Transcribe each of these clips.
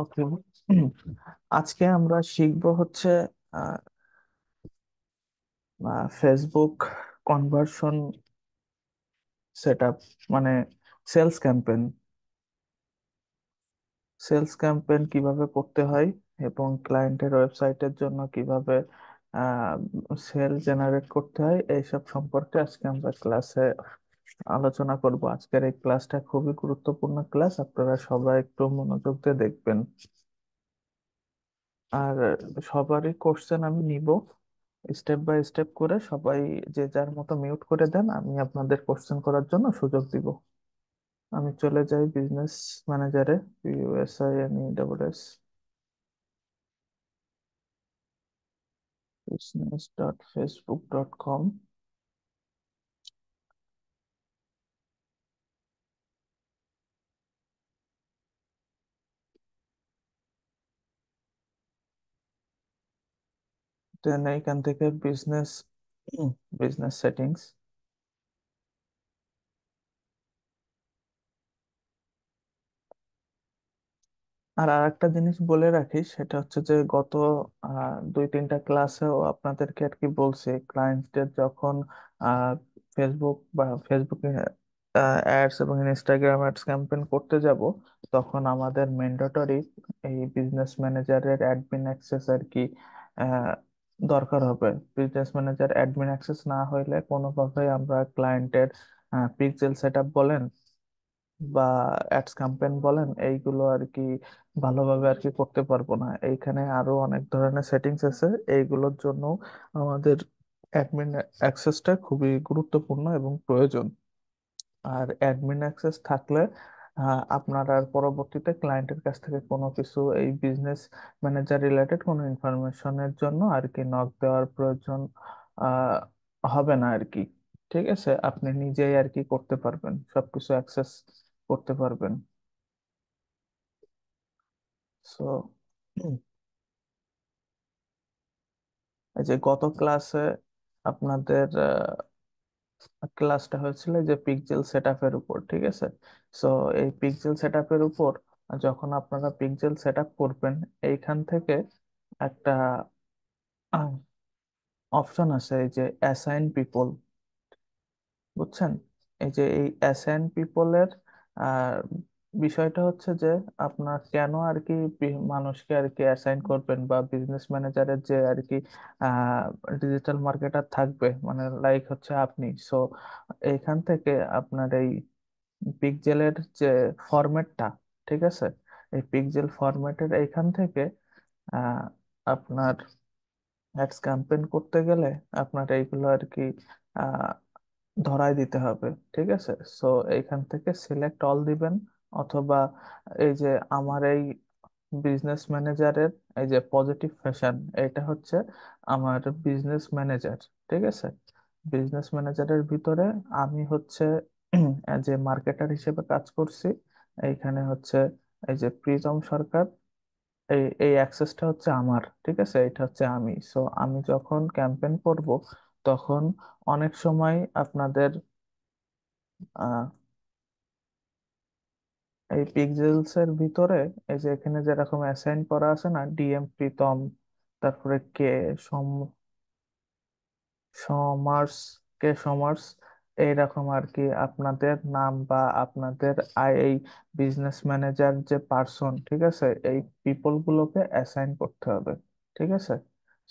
ওকে আজকে আমরা শিখবো হচ্ছে ফেসবুক কনভার্সন সেট মানে সেলস ক্যাম্পেন সেলস ক্যাম্পেন কিভাবে করতে হয় এবং ক্লায়েন্টের ওয়েবসাইটের জন্য কিভাবে সেল জেনারেট করতে হয় এইসব সম্পর্কে আজকে আমরা ক্লাসে আলোচনা করব আজকের এই ক্লাসটা খুবই গুরুত্বপূর্ণ ক্লাস আপনারা সবাই একটু মনোযোগ দিয়ে দেখবেন আর সবারই কোশ্চেন আমি নিব স্টেপ বাই স্টেপ করে সবাই যে যার মতো মিউট করে দেন আমি আপনাদের কোশ্চেন করার জন্য সুযোগ দিব আমি চলে যাই বিজনেস ম্যানেজারে ইউএসআই এন ডট e business.facebook.com দেন এখান থেকে বিজনেস বিজনেস সেটিংস আর আর একটা জিনিস বলে রাখি সেটা হচ্ছে যে গত দুই তিনটা ক্লাসেও আপনাদেরকে আর কি বলছি ক্লায়েন্টদের যখন ফেসবুক বা ফেসবুক অ্যাডস এবং ইনস্টাগ্রাম অ্যাডস ক্যাম্পেন করতে যাব তখন আমাদের ম্যান্ডেটরি এই বিজনেস ম্যানেজারের অ্যাডমিন অ্যাক্সেস আর কি দরকার হবে বিজনেস ম্যানেজার অ্যাডমিন অ্যাক্সেস না হইলে কোনোভাবেই আমরা ক্লায়েন্টের পিক্সেল সেট আপ বলেন বা অ্যাডস ক্যাম্পেন বলেন এইগুলো আর কি ভালোভাবে আর কি করতে পারবো না এইখানে আরো অনেক ধরনের সেটিংস আছে এইগুলোর জন্য আমাদের অ্যাডমিন অ্যাক্সেসটা খুবই গুরুত্বপূর্ণ এবং প্রয়োজন আর অ্যাডমিন অ্যাক্সেস থাকলে আপনার আর পরবর্তীতে ক্লায়েন্টের কাছ থেকে কোনো কিছু এই বিজনেস ম্যানেজার রিলেটেড কোনো ইনফরমেশনের জন্য আর কি নক দেওয়ার প্রয়োজন হবে না আর কি ঠিক আছে আপনি নিজেই আর কি করতে পারবেন সবকিছু অ্যাক্সেস করতে পারবেন সো এই যে গত ক্লাসে আপনাদের ক্লাসটা হয়েছিল যে পিক্সেল সেটআপের উপর ঠিক আছে সো এই পিক্সেল সেটআপের উপর যখন আপনারা পিক্সেল সেটআপ করবেন এইখান থেকে একটা অপশন আছে এই যে অ্যাসাইন পিপল বুঝছেন এই যে এই অ্যাসাইন পিপলের বিষয়টা হচ্ছে যে আপনার কেন আর কি মানুষকে আর কি অ্যাসাইন করবেন বা বিজনেস ম্যানেজারের যে আর কি ডিজিটাল মার্কেটার থাকবে মানে লাইক হচ্ছে আপনি সো এইখান থেকে আপনার এই পিকজেলের যে ফরম্যাটটা ঠিক আছে এই পিকজেল ফরম্যাটের এইখান থেকে আপনার অ্যাডস ক্যাম্পেইন করতে গেলে আপনার এইগুলো আর কি ধরাই দিতে হবে ঠিক আছে সো এইখান থেকে সিলেক্ট অল দিবেন অথবা এই যে আমার এই বিজনেস ম্যানেজারের এই যে পজিটিভ ফ্যাশন এটা হচ্ছে আমার বিজনেস ম্যানেজার ঠিক আছে বিজনেস ম্যানেজারের ভিতরে আমি হচ্ছে যে মার্কেটার হিসেবে কাজ করছি এইখানে হচ্ছে এই যে প্রিজম সরকার এই এই অ্যাক্সেসটা হচ্ছে আমার ঠিক আছে এটা হচ্ছে আমি সো আমি যখন ক্যাম্পেন করব তখন অনেক সময় আপনাদের এই পিক্সেলস এর ভিতরে এই যে এখানে যেরকম অ্যাসাইন করা আছে না ডিএম প্রীতম তারপরে কে সম সমার্স কে সমার্স এইরকম আর কি আপনাদের নাম বা আপনাদের আই এই বিজনেস ম্যানেজার যে পার্সন ঠিক আছে এই পিপল গুলোকে অ্যাসাইন করতে হবে ঠিক আছে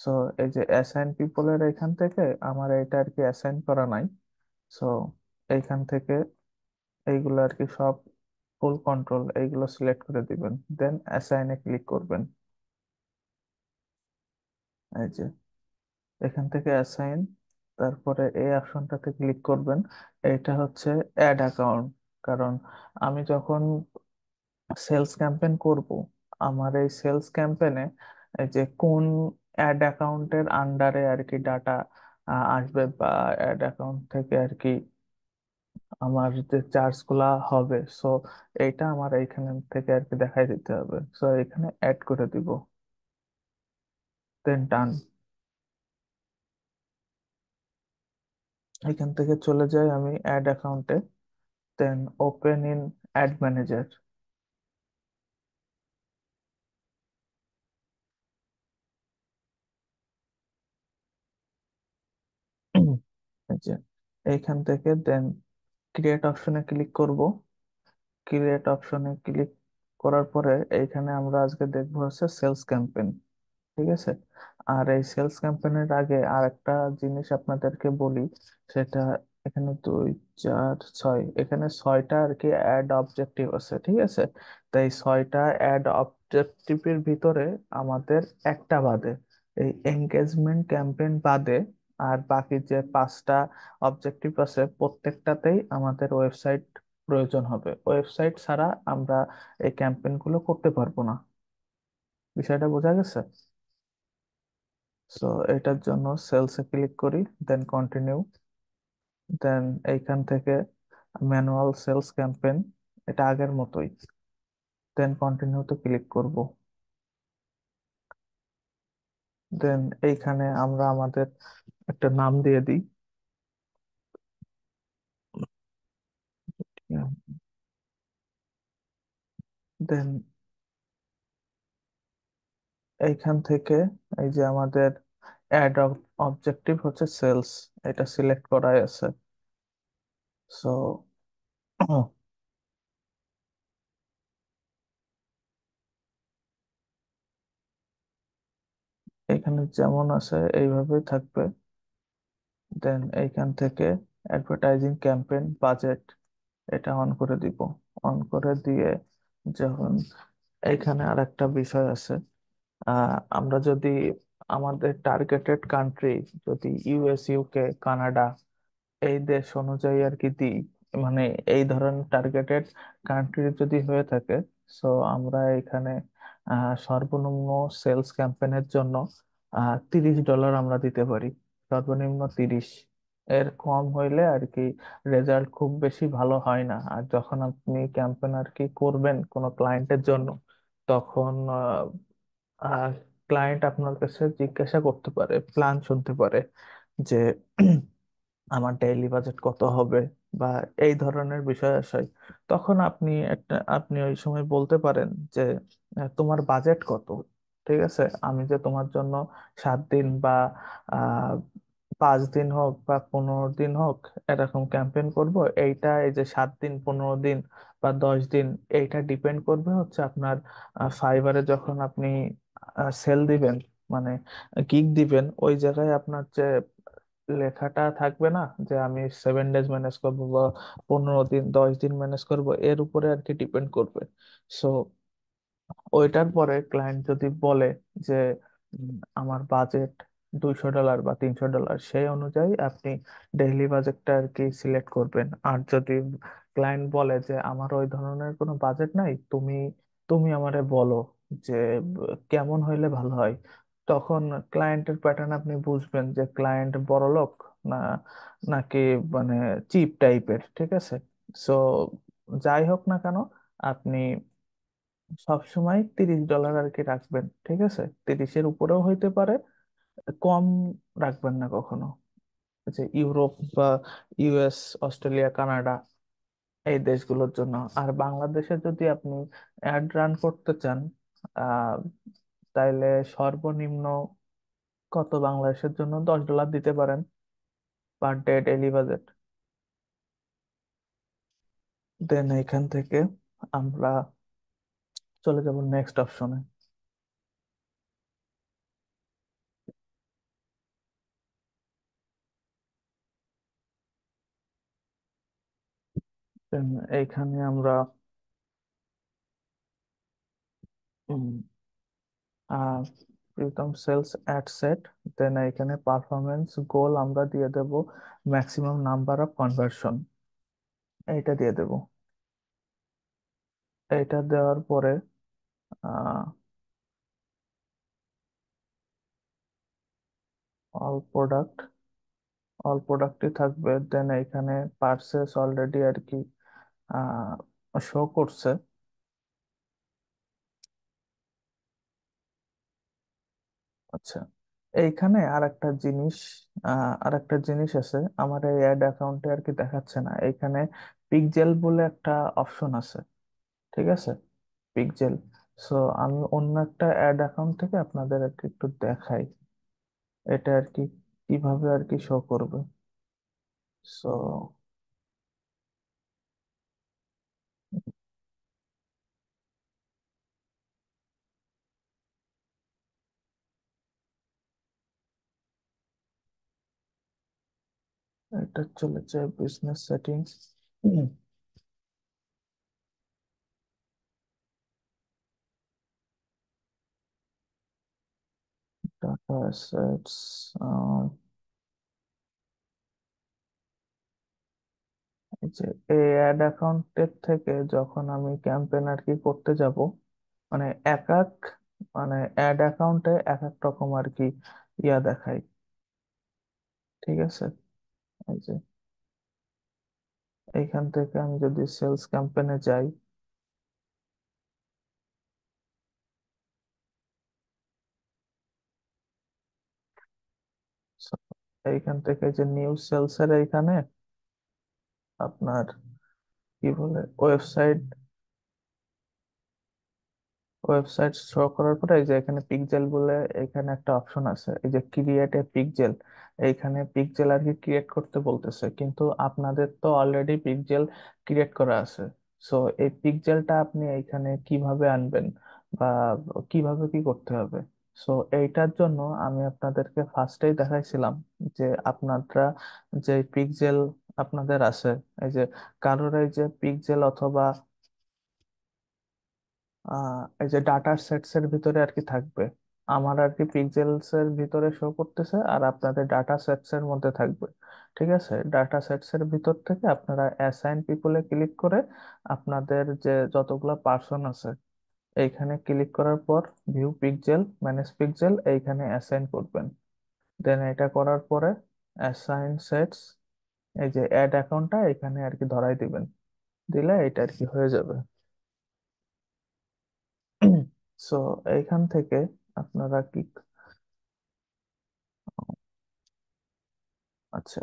সো এই যে অ্যাসাইন পিপল এর এখান থেকে আমার এটা আর কি অ্যাসাইন করা নাই সো এইখান থেকে এইগুলো আর কি সব ফুল কন্ট্রোল এইগুলো সিলেক্ট করে দিবেন দেন অ্যাসাইনে ক্লিক করবেন এই যে এখান থেকে অ্যাসাইন তারপরে এই অপশনটাতে ক্লিক করবেন এটা হচ্ছে অ্যাড অ্যাকাউন্ট কারণ আমি যখন সেলস ক্যাম্পেন করব আমার এই সেলস ক্যাম্পেনে যে কোন অ্যাড অ্যাকাউন্টের আন্ডারে আর কি ডাটা আসবে বা অ্যাড অ্যাকাউন্ট থেকে আর কি আমার যে চার্জ গুলা হবে সো এইটা আমার এইখান থেকে আর কি দেখাই দিতে হবে সো এখানে অ্যাড করে দিব দেন ডান এখান থেকে চলে যাই আমি অ্যাড অ্যাকাউন্টে then open in ad manager এইখান থেকে দেন ক্রিয়েট অপশনে ক্লিক করব ক্রিয়েট অপশনে ক্লিক করার পরে এইখানে আমরা আজকে দেখবো হচ্ছে সেলস ক্যাম্পেইন ঠিক আছে আর এই সেলস ক্যাম্পেইনের আগে আর একটা জিনিস আপনাদেরকে বলি সেটা এখানে দুই চার ছয় এখানে ছয়টা আর কি অ্যাড অবজেক্টিভ আছে ঠিক আছে তাই ছয়টা অ্যাড অবজেক্টিভের ভিতরে আমাদের একটা বাদে এই এনগেজমেন্ট ক্যাম্পেইন বাদে আর বাকি যে পাঁচটা অবজেক্টিভ আছে প্রত্যেকটাতেই আমাদের ওয়েবসাইট প্রয়োজন হবে ওয়েবসাইট ছাড়া আমরা এই ক্যাম্পেইনগুলো করতে পারবো না বিষয়টা বোঝা গেছে সো এটার জন্য সেলসে ক্লিক করি দেন কন্টিনিউ দেন এইখান থেকে ম্যানুয়াল সেলস ক্যাম্পেইন এটা আগের মতোই দেন কন্টিনিউতে ক্লিক করব দেন এইখানে আমরা আমাদের একটা নাম দিয়ে দিই দেন এইখান থেকে এই যে আমাদের অ্যাড অবজেক্টিভ হচ্ছে সেলস এটা সিলেক্ট করাই আছে সো এখানে যেমন আছে এইভাবেই থাকবে দেন এইখান থেকে অ্যাডভার্টাইজিং ক্যাম্পেইন বাজেট এটা অন করে দিব অন করে দিয়ে যখন এখানে আর একটা বিষয় আছে আমরা যদি আমাদের টার্গেটেড কান্ট্রি যদি ইউএস ইউকে কানাডা এই দেশ অনুযায়ী আর কি দিই মানে এই ধরনের টার্গেটেড কান্ট্রি যদি হয়ে থাকে সো আমরা এখানে সর্বনিম্ন সেলস ক্যাম্পেনের জন্য তিরিশ ডলার আমরা দিতে পারি সর্বনিম্ন তিরিশ এর কম হইলে আর কি রেজাল্ট খুব বেশি ভালো হয় না আর যখন আপনি ক্যাম্পেন আর কি করবেন কোনো ক্লায়েন্টের জন্য তখন ক্লায়েন্ট আপনার কাছে জিজ্ঞাসা করতে পারে প্ল্যান শুনতে পারে যে আমার ডেইলি বাজেট কত হবে বা এই ধরনের বিষয় আসে তখন আপনি একটা আপনি ওই সময় বলতে পারেন যে হ্যাঁ, তোমার বাজেট কত ঠিক আছে আমি যে তোমার জন্য সাত দিন বা পাঁচ দিন হোক বা পনেরো দিন হোক এরকম ক্যাম্পেইন করব এইটা এই যে সাত দিন পনেরো দিন বা দশ দিন এইটা ডিপেন্ড করবে হচ্ছে আপনার ফাইবারে যখন আপনি সেল দিবেন মানে গিগ দিবেন ওই জায়গায় আপনার যে লেখাটা থাকবে না যে আমি সেভেন ডেজ ম্যানেজ করব বা পনেরো দিন দশ দিন ম্যানেজ করব এর উপরে আর কি ডিপেন্ড করবে সো ওইটার পরে ক্লায়েন্ট যদি বলে যে আমার বাজেট দুইশো ডলার বা তিনশো ডলার সেই অনুযায়ী আপনি ডেইলি বাজেটটা আর কি সিলেক্ট করবেন আর যদি ক্লায়েন্ট বলে যে আমার ওই ধরনের কোনো বাজেট নাই তুমি তুমি আমারে বলো যে কেমন হইলে ভালো হয় তখন ক্লায়েন্টের প্যাটার্ন আপনি বুঝবেন যে ক্লায়েন্ট বড়লোক না নাকি মানে চিপ টাইপের ঠিক আছে সো যাই হোক না কেন আপনি সবসময় তিরিশ ডলার আর কি রাখবেন ঠিক আছে তিরিশের উপরেও হইতে পারে কম রাখবেন না কখনো যে ইউরোপ বা ইউএস অস্ট্রেলিয়া কানাডা এই দেশগুলোর জন্য আর বাংলাদেশে যদি আপনি অ্যাড রান করতে চান আহ তাইলে সর্বনিম্ন কত বাংলাদেশের জন্য দশ ডলার দিতে পারেন per day daily budget then এখান থেকে আমরা চলে যাব নেক্সট অপশনে এইখানে আমরা প্রীতম সেলস অ্যাড সেট দেন এখানে পারফরমেন্স গোল আমরা দিয়ে দেব ম্যাক্সিমাম নাম্বার অফ কনভার্সন এইটা দিয়ে দেব এইটা দেওয়ার পরে অল প্রোডাক্ট অল প্রোডাক্টই থাকবে দেন এখানে পার্সেস অলরেডি আর কি শো করছে আচ্ছা এইখানে আর একটা জিনিস আর একটা জিনিস আছে আমার এই অ্যাড অ্যাকাউন্টে আর কি দেখাচ্ছে না এইখানে পিকজেল বলে একটা অপশন আছে ঠিক আছে পিকজেল সো আমি অন্য একটা অ্যাড অ্যাকাউন্ট থেকে আপনাদের আর কি একটু দেখাই এটা আর কি কিভাবে আর কি শো করবে সো এটা চলে যায় business settings data assets um, এই এই অ্যাড অ্যাকাউন্টের থেকে যখন আমি ক্যাম্পেন আর কি করতে যাব মানে এক এক মানে অ্যাড অ্যাকাউন্টে এক এক রকম আর কি ইয়া দেখায় ঠিক আছে এই যে এইখান থেকে আমি যদি সেলস ক্যাম্পেনে যাই এইখান থেকে যে নিউ সেলস এর এইখানে আপনার কি বলে ওয়েবসাইট ওয়েবসাইট শো করার পরে এই যে এখানে পিকজেল বলে এখানে একটা অপশন আছে এই যে ক্রিয়েট এ পিকজেল এইখানে পিকজেল আর কি ক্রিয়েট করতে বলতেছে কিন্তু আপনাদের তো অলরেডি পিকজেল ক্রিয়েট করা আছে সো এই পিকজেলটা আপনি এইখানে কিভাবে আনবেন বা কিভাবে কি করতে হবে সো এইটার জন্য আমি আপনাদেরকে ফার্স্টেই দেখাইছিলাম যে আপনারা যে পিকজেল আপনাদের আছে এই যে কারোর এই যে পিকজেল অথবা এই যে ডাটা সেটস এর ভিতরে আর কি থাকবে আমার আর কি পিক্সেলস এর ভিতরে শো করতেছে আর আপনাদের ডাটা সেটস এর মধ্যে থাকবে ঠিক আছে ডাটা সেটস এর ভিতর থেকে আপনারা অ্যাসাইন পিপলে ক্লিক করে আপনাদের যে যতগুলো পার্সন আছে এইখানে ক্লিক করার পর ভিউ পিক্সেল ম্যানেজ পিক্সেল এইখানে অ্যাসাইন করবেন দেন এটা করার পরে অ্যাসাইন সেটস এই যে অ্যাড অ্যাকাউন্টটা এখানে আর কি ধরাই দিবেন দিলে এটা আর কি হয়ে যাবে সো এইখান থেকে আপনারা কি আচ্ছা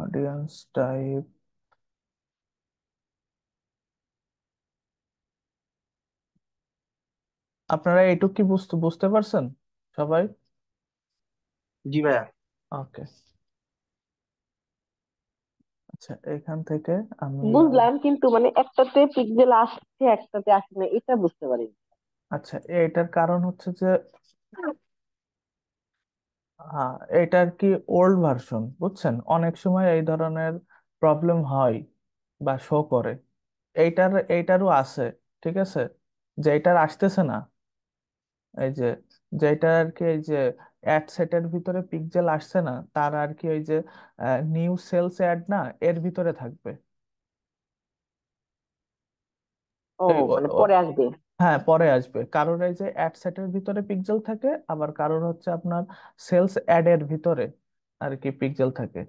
অডিয়েন্স টাইপ আপনারা এটুক কি বুঝতে বুঝতে পারছেন সবাই জি ভাইয়া ওকে আচ্ছা এখান থেকে আমি বুঝলাম কিন্তু মানে একটাতে পিক্সেল আসছে একটাতে আসে না এটা বুঝতে পারি আচ্ছা এটার কারণ হচ্ছে যে হ্যাঁ এটার কি ওল্ড ভার্সন বুঝছেন অনেক সময় এই ধরনের প্রবলেম হয় বা শো করে এইটার এইটারও আছে ঠিক আছে যে এটার আসতেছে না এই যে যেটা আর কি এই যে অ্যাড সেটের ভিতরে পিকজেল আসছে না তার আর কি ওই যে নিউ সেলস অ্যাড না এর ভিতরে থাকবে ও মানে পরে আসবে হ্যাঁ পরে আসবে কারোর এই যে অ্যাড সেটের ভিতরে পিক্সেল থাকে আবার কারোর হচ্ছে আপনার সেলস অ্যাড এর ভিতরে আর কি পিক্সেল থাকে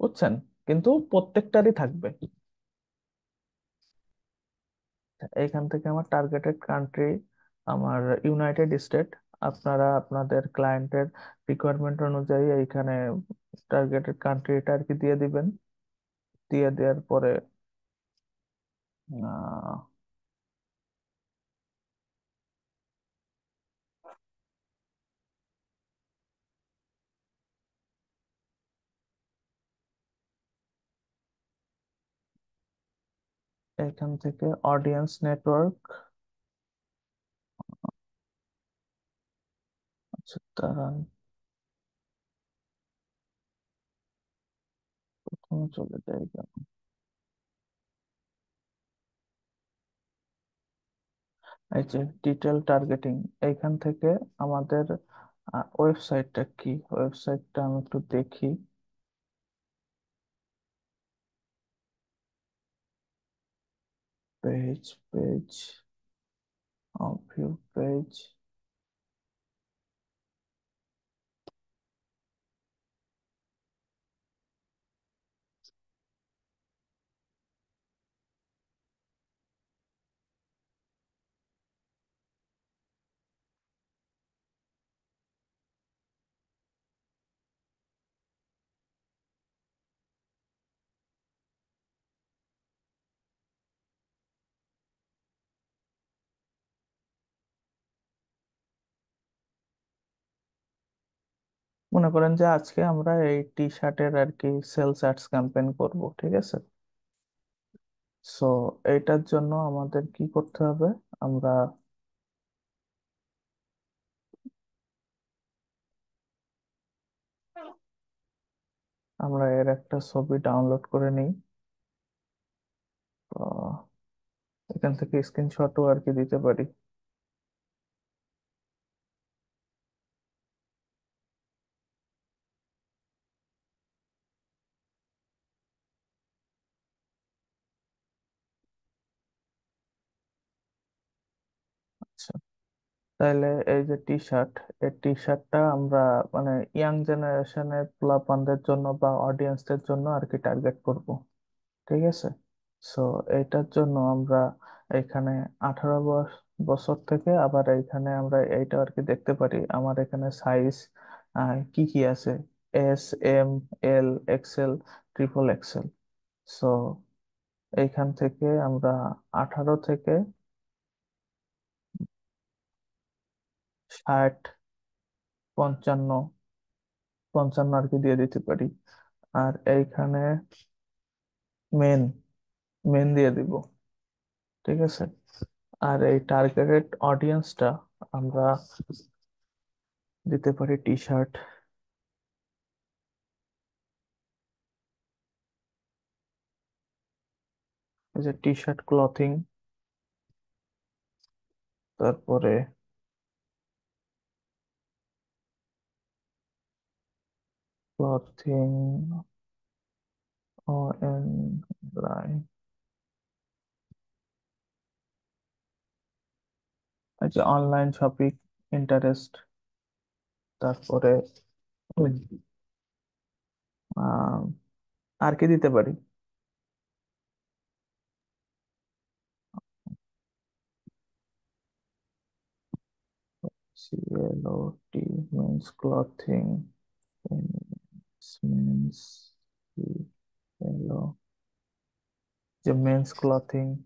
বুঝছেন কিন্তু প্রত্যেকটারই থাকবে এইখান থেকে আমার টার্গেটেড কান্ট্রি আমার ইউনাইটেড স্টেট আপনারা আপনাদের ক্লায়েন্টের রিকোয়ারমেন্ট অনুযায়ী এইখানে টার্গেটেড কান্ট্রিটা আর কি দিয়ে দিবেন দিয়ে দেওয়ার পরে এখান থেকে অডিয়েন্স নেটওয়ার্ক তার প্রথমে চলে যায় কেন এই যে ডিটেল টার্গেটিং এইখান থেকে আমাদের ওয়েবসাইটটা কি ওয়েবসাইটটা আমি একটু দেখি পেজ পেজ ভিউ পেজ মনে করেন যে আজকে আমরা এই টি শার্টের আর কি সেলস অ্যাডস ক্যাম্পেইন করব ঠিক আছে সো এটার জন্য আমাদের কি করতে হবে আমরা আমরা এর একটা ছবি ডাউনলোড করে নিই এখান থেকে স্ক্রিনশটও আর কি দিতে পারি তাহলে এই যে টি শার্ট এই টি শার্টটা আমরা মানে ইয়াং জেনারেশনের পোলাপানদের জন্য বা অডিয়েন্সদের জন্য আর কি টার্গেট করব ঠিক আছে সো এটার জন্য আমরা এখানে আঠারো বছর থেকে আবার এইখানে আমরা এইটা আর কি দেখতে পারি আমার এখানে সাইজ কি কি আছে S M L XL triple XL so এইখান থেকে আমরা আঠারো থেকে ষাট পঞ্চান্ন পঞ্চান্ন আর কি দিয়ে দিতে পারি আর এইখানে মেন মেন দিয়ে দিব ঠিক আছে আর এই টার্গেটেড অডিয়েন্সটা আমরা দিতে পারি T shirt T shirt clothing তারপরে plotting or in line It's online topic আচ্ছা অনলাইন শপিং ইন্টারেস্ট তারপরে আর কি দিতে পারি CLOT means clothing in men's hello the men's clothing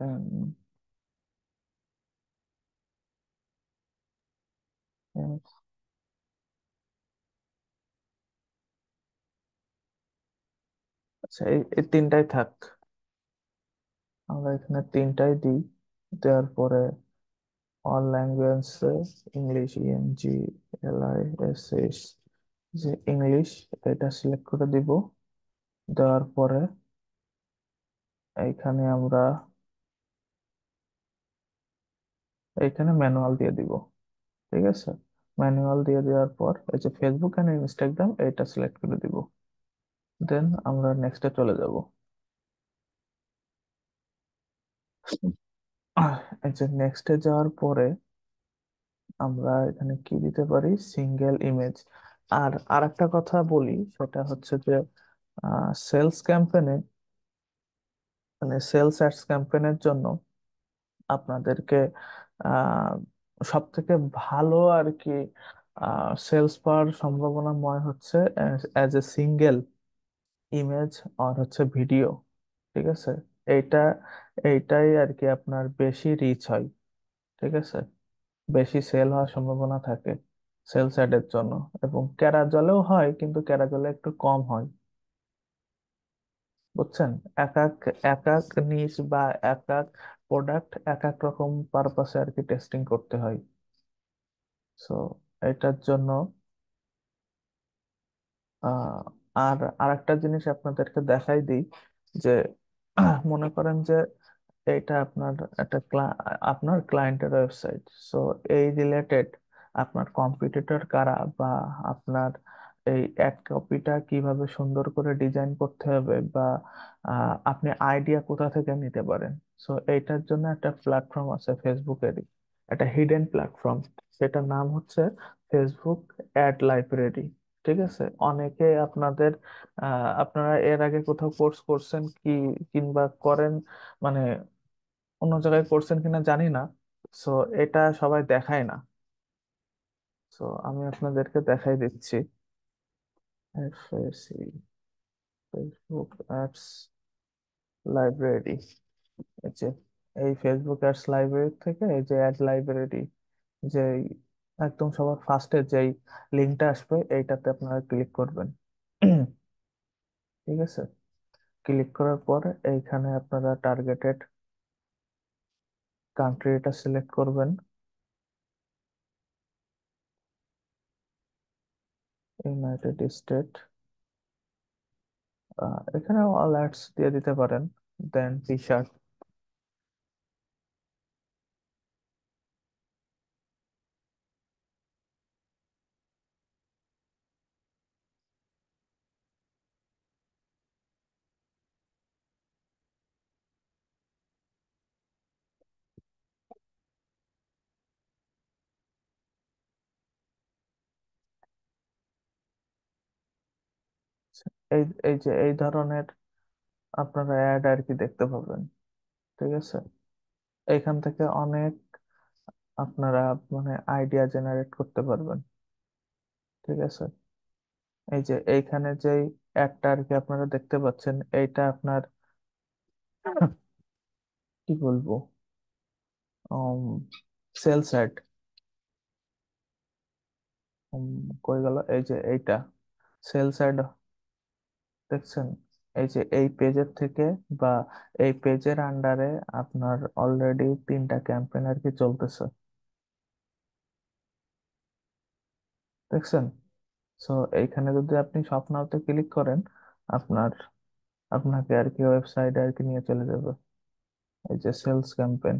um, Yes. আচ্ছা এই এই তিনটাই থাক আমরা এখানে তিনটাই দিই দেওয়ার পরে অল ল্যাঙ্গুয়েজে English ENG LI S S যে ইংলিশ এটা সিলেক্ট করে দিব দেওয়ার পরে এইখানে আমরা এইখানে ম্যানুয়াল দিয়ে দিব ঠিক আছে ম্যানুয়াল দিয়ে দেওয়ার পর এই যে ফেসবুক অ্যান্ড ইনস্টাগ্রাম এটা সিলেক্ট করে দিব দেন আমরা নেক্সটে চলে যাব আচ্ছা নেক্সটে যাওয়ার পরে আমরা এখানে কি দিতে পারি সিঙ্গেল ইমেজ আর আর একটা কথা বলি সেটা হচ্ছে যে সেলস ক্যাম্পেনে মানে সেলস অ্যাডস ক্যাম্পেনের জন্য আপনাদেরকে সব থেকে ভালো আর কি সেলস পাওয়ার সম্ভাবনাময় হচ্ছে অ্যাজ এ সিঙ্গেল ইমেজ আর হচ্ছে ভিডিও ঠিক আছে এইটা এইটাই আর কি আপনার বেশি রিচ হয় ঠিক আছে বেশি সেল হওয়ার সম্ভাবনা থাকে সেলস অ্যাডের জন্য এবং ক্যারা জলেও হয় কিন্তু ক্যারা জলে একটু কম হয় বুঝছেন এক এক এক এক নিচ বা এক এক প্রোডাক্ট এক এক রকম পারপাসে আর কি টেস্টিং করতে হয় সো এটার জন্য আহ আর আরেকটা জিনিস আপনাদেরকে দেখাই দিই যে মনে করেন যে এটা আপনার একটা আপনার ক্লায়েন্টের ওয়েবসাইট সো এই রিলেটেড আপনার কম্পিটিটর কারা বা আপনার এই অ্যাড কপিটা কিভাবে সুন্দর করে ডিজাইন করতে হবে বা আপনি আইডিয়া কোথা থেকে নিতে পারেন সো এইটার জন্য একটা প্ল্যাটফর্ম আছে ফেসবুকেরই একটা হিডেন প্ল্যাটফর্ম সেটার নাম হচ্ছে ফেসবুক অ্যাড লাইব্রেরি ঠিক আছে অনেকে আপনাদের আহ, আপনারা এর আগে কোথাও কোর্স করছেন কি কিংবা করেন মানে অন্য জায়গায় করছেন কিনা জানি না সো এটা সবাই দেখায় না সো আমি আপনাদেরকে দেখাই দিচ্ছি ফেসবুক অ্যাপস লাইব্রেরি এই যে এই ফেসবুক অ্যাপস লাইব্রেরি থেকে এই যে অ্যাড লাইব্রেরি যে একদম সবার ফার্স্টে যেই লিঙ্কটা আসবে এইটাতে আপনারা ক্লিক করবেন ঠিক আছে ক্লিক করার পর এইখানে আপনারা টার্গেটেড কান্ট্রি এটা সিলেক্ট করবেন ইউনাইটেড স্টেট এখানে অ্যালার্টস দিয়ে দিতে পারেন দেন টি শার্ট এই এই যে এই ধরনের আপনারা অ্যাড আর কি দেখতে পাবেন ঠিক আছে এখান থেকে অনেক আপনারা মানে আইডিয়া জেনারেট করতে পারবেন ঠিক আছে এই যে এইখানে যে অ্যাডটা আর কি আপনারা দেখতে পাচ্ছেন এইটা আপনার কি বলবো সেলস অ্যাড কই গেল এই যে এইটা সেলস অ্যাড দেখছেন এই যে এই পেজের থেকে বা এই পেজের আন্ডারে আপনার অলরেডি তিনটা ক্যাম্পেইন আর কি চলতেছে দেখছেন সো এইখানে যদি আপনি স্বপ্নাওতে ক্লিক করেন আপনার আপনাকে আর কি ওয়েবসাইটে আর কি নিয়ে চলে যাবে এই যে sales campaign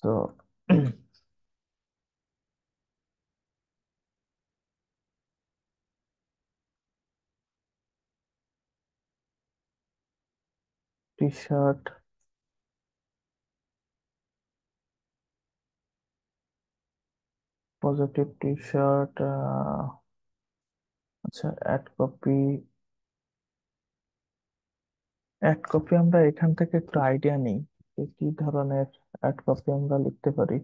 So t-shirt positive t-shirt uh, আচ্ছা copy কপি কপি আমরা এখান থেকে একটু আইডিয়া নিই কি ধরনের এক কপি আমরা লিখতে পারি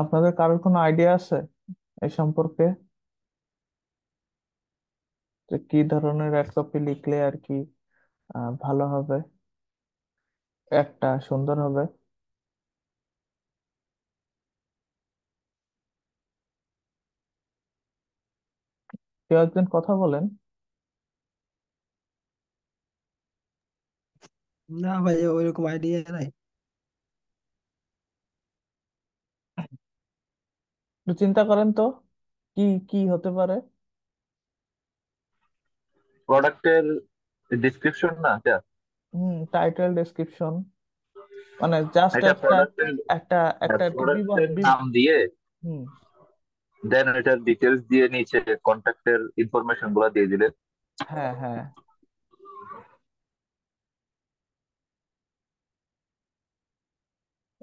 আপনাদের কারোর কোনো আইডিয়া আছে এই সম্পর্কে যে কি ধরনের এক কপি লিখলে আর কি আহ, ভালো হবে একটা সুন্দর হবে কেউ একদিন কথা বলেন না ভাই ওইরকম আইডিয়া নাই একটু চিন্তা করেন তো কি কি হতে পারে প্রোডাক্টের ডিসক্রিপশন না এটা হুম টাইটেল ডেসক্রিপশন মানে জাস্ট একটা একটা একটা প্রোডাক্টের নাম দিয়ে হুম দেন এটার ডিটেলস দিয়ে নিচে কন্টাক্টের ইনফরমেশন গুলো দিয়ে দিলে হ্যাঁ হ্যাঁ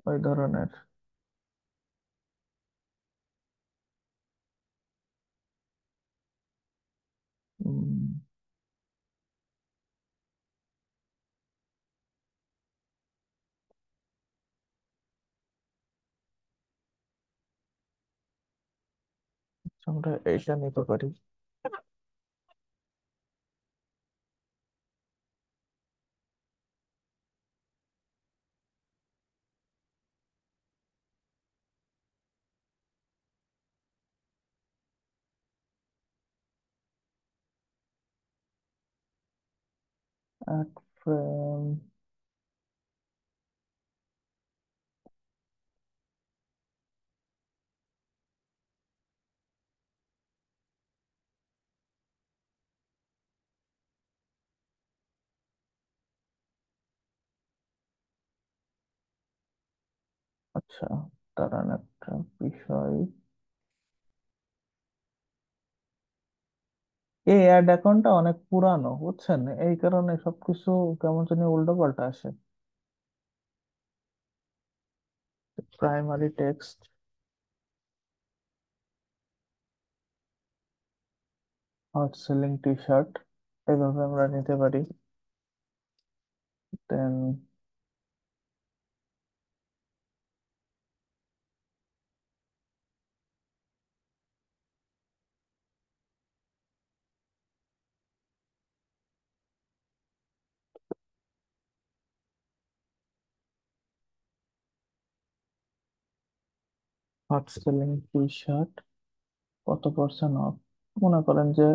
ওই ধরনের আমরা এটা নিতে পারি এক ফ্রেম আচ্ছা দাঁড়ান একটা বিষয় এই অ্যাড অ্যাকাউন্টটা অনেক পুরানো বুঝছেন এই কারণে সবকিছু কেমন জানি উল্টো পাল্টা আসে primary text hot selling T shirt এভাবে আমরা নিতে পারি then hot selling T shirt কত পার্সেন্ট অফ মনে করেন যে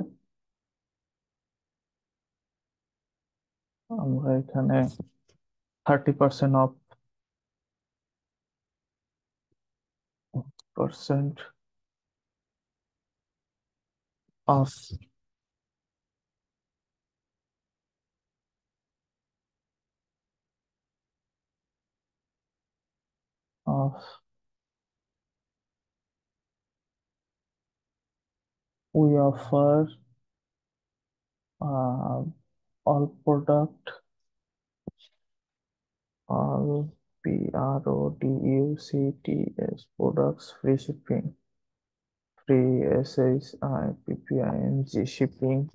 আমরা এখানে thirty percent off percent off off we offer uh, all product all P R O D U C T S products free shipping free S H I P P I N G shipping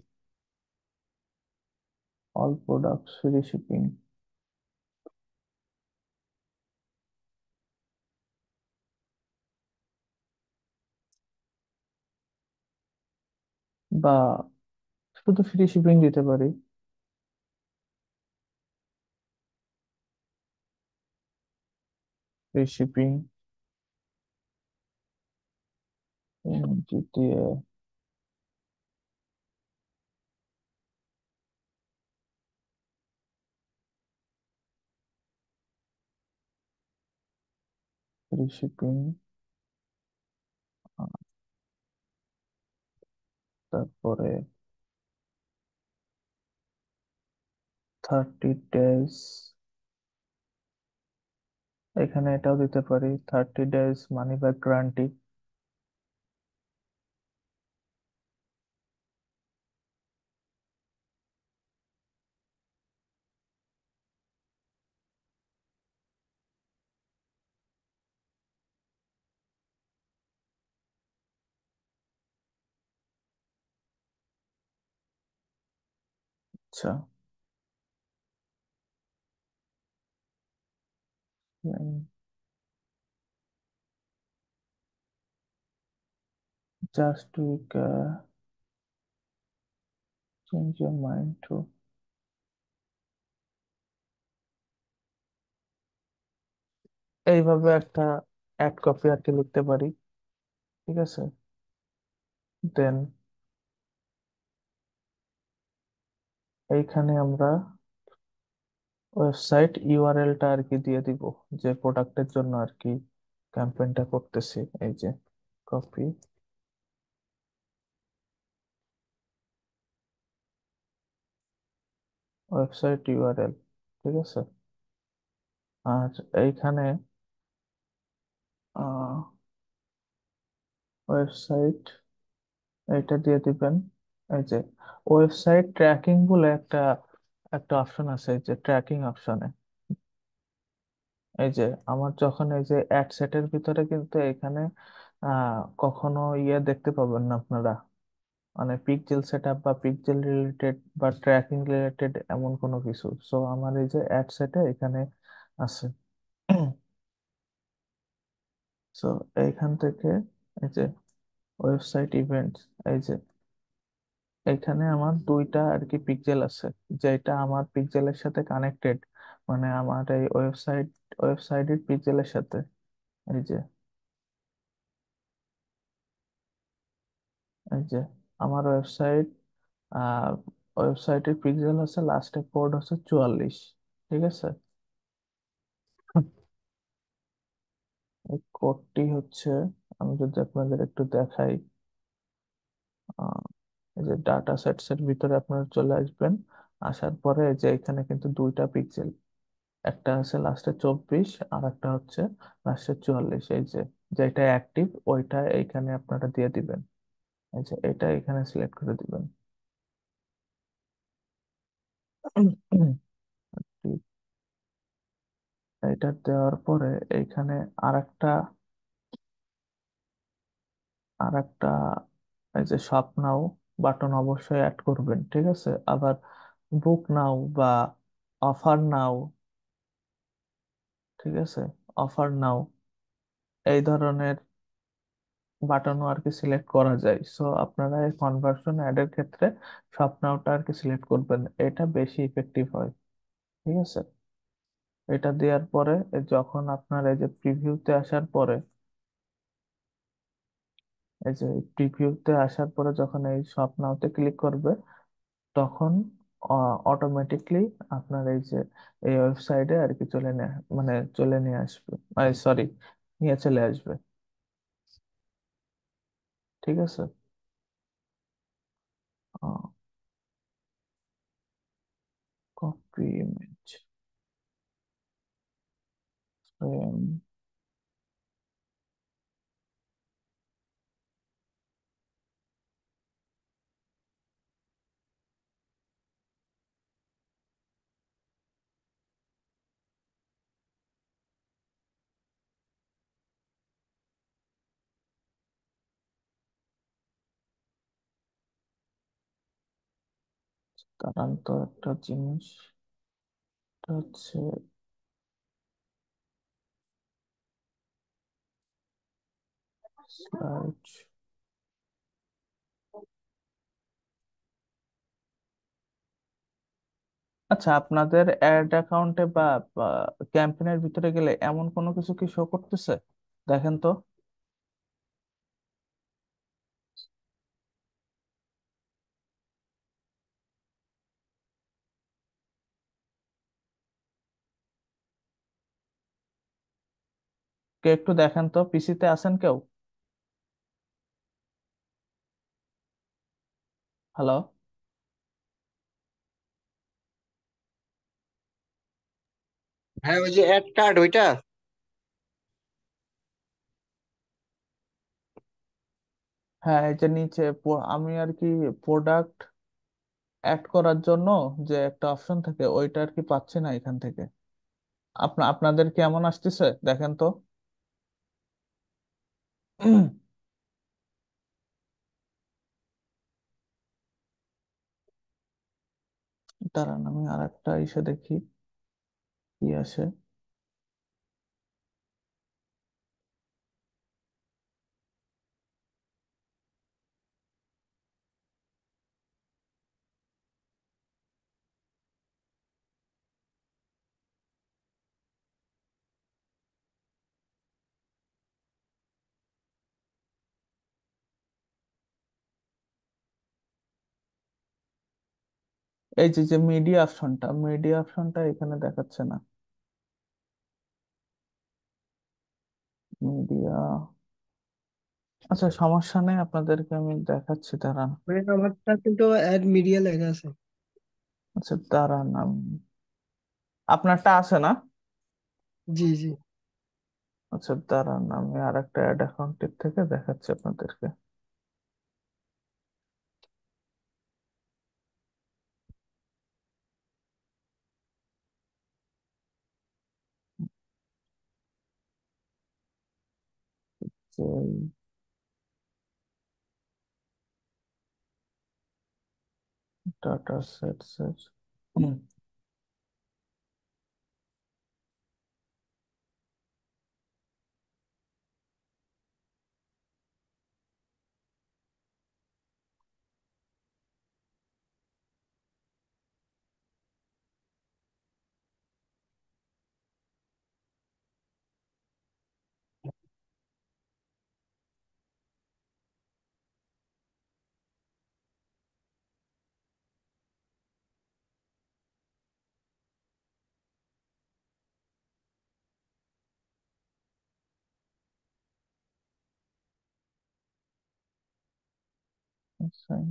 all products free shipping বা শুধু free shipping দিতে পারি free shipping দিয়ে free shipping তারপরে thirty days এখানে এটাও দিতে পারি thirty days money back guarantee আচ্ছা जस्ट टू का चेंज माय टू এই ভাবে একটা অ্যাড কপি আনতে লিখতে পারি ঠিক আছে দেন এইখানে আমরা ওয়েবসাইট ইউআরএলটা আর কি দিয়ে দিব যে প্রোডাক্টের জন্য আর কি ক্যাম্পেইনটা করতেছি এই যে কপি ওয়েবসাইট ইউআরএল ঠিক আছে আর এইখানে ওয়েবসাইট এটা দিয়ে দিবেন এই যে ওয়েবসাইট ট্র্যাকিং বলে একটা একটা অপশন আছে এই যে ট্র্যাকিং অপশনে এই যে আমার যখন এই যে অ্যাড সেটের ভিতরে কিন্তু এখানে আহ কখনো ইয়ে দেখতে পাবেন না আপনারা মানে পিকজেল সেটআপ বা পিকজেল রিলেটেড বা ট্র্যাকিং রিলেটেড এমন কোনো কিছু সো আমার এই যে অ্যাড সেটে এখানে আছে সো এইখান থেকে এই যে ওয়েবসাইট ইভেন্টস এই যে এখানে আমার দুইটা আর কি পিক্সেল আছে যেটা আমার পিক্সেলের সাথে কানেক্টেড মানে আমার এই ওয়েবসাইট ওয়েবসাইটের পিক্সেলের সাথে এই যে এই যে আমার ওয়েবসাইট ওয়েবসাইটের পিক্সেল আছে লাস্টে কোড হচ্ছে চুয়াল্লিশ ঠিক আছে এই কোডটি হচ্ছে আমি যদি আপনাদের একটু দেখাই আহ এই যে ডাটা সেটস এর ভিতরে আপনারা চলে আসবেন আসার পরে যে এখানে কিন্তু দুইটা পিক্সেল একটা আছে লাস্টে চব্বিশ আর একটা হচ্ছে লাস্টে চুয়াল্লিশ এই যে যেটা অ্যাক্টিভ ওইটা এইখানে আপনারা দিয়ে দিবেন এই যে এটা এখানে সিলেক্ট করে দিবেন এটা দেওয়ার পরে এইখানে আর একটা আর একটা এই যে স্বপ্নাও নাও বাটন অবশ্যই অ্যাড করবেন ঠিক আছে আবার বুক নাও বা অফার নাও ঠিক আছে অফার নাও এই ধরনের বাটনও আর কি সিলেক্ট করা যায় সো আপনারা এই কনভার্সন অ্যাডের ক্ষেত্রে শপ নাওটা আর কি সিলেক্ট করবেন এটা বেশি ইফেক্টিভ হয় ঠিক আছে এটা দেওয়ার পরে যখন আপনার এই যে প্রিভিউতে আসার পরে এই যে প্রিভিউতে আসার পরে যখন এই শপ নাওতে ক্লিক করবে তখন অটোমেটিকলি আপনার এই যে এই ওয়েবসাইটে আর কি চলে নিয়ে মানে চলে নিয়ে আসবে সরি নিয়ে চলে আসবে ঠিক আছে কপি ইমেজ কারণ তো একটা জিনিস হচ্ছে আচ্ছা আপনাদের অ্যাড অ্যাকাউন্টে বা ক্যাম্পেইনের ভিতরে গেলে এমন কোনো কিছু কি শো করতেছে দেখেন তো কে একটু দেখেন তো পিসিতে আছেন কেউ হ্যালো হ্যাঁ ওই যে অ্যাড কার্ড ওইটা হ্যাঁ এই যে নিচে আমি আর কি প্রোডাক্ট অ্যাড করার জন্য যে একটা অপশন থাকে ওইটা আর কি পাচ্ছি না এখান থেকে আপনা আপনাদের কেমন আসতেছে দেখেন তো দাঁড়ান আমি আর একটা ইসে দেখি কি আছে এই যে যে মিডিয়া অপশনটা মিডিয়া অপশনটা এখানে দেখাচ্ছে না মিডিয়া আচ্ছা সমস্যা নেই আপনাদেরকে আমি দেখাচ্ছি দাঁড়ান মানে আমারটা কিন্তু অ্যাড মিডিয়া লেখা আছে আচ্ছা দাঁড়ান আপনারটা আছে না জি জি আচ্ছা দাঁড়ান আমি আর একটা অ্যাড অ্যাকাউন্টের থেকে দেখাচ্ছি আপনাদেরকে vacuum data set set অবশ্যই।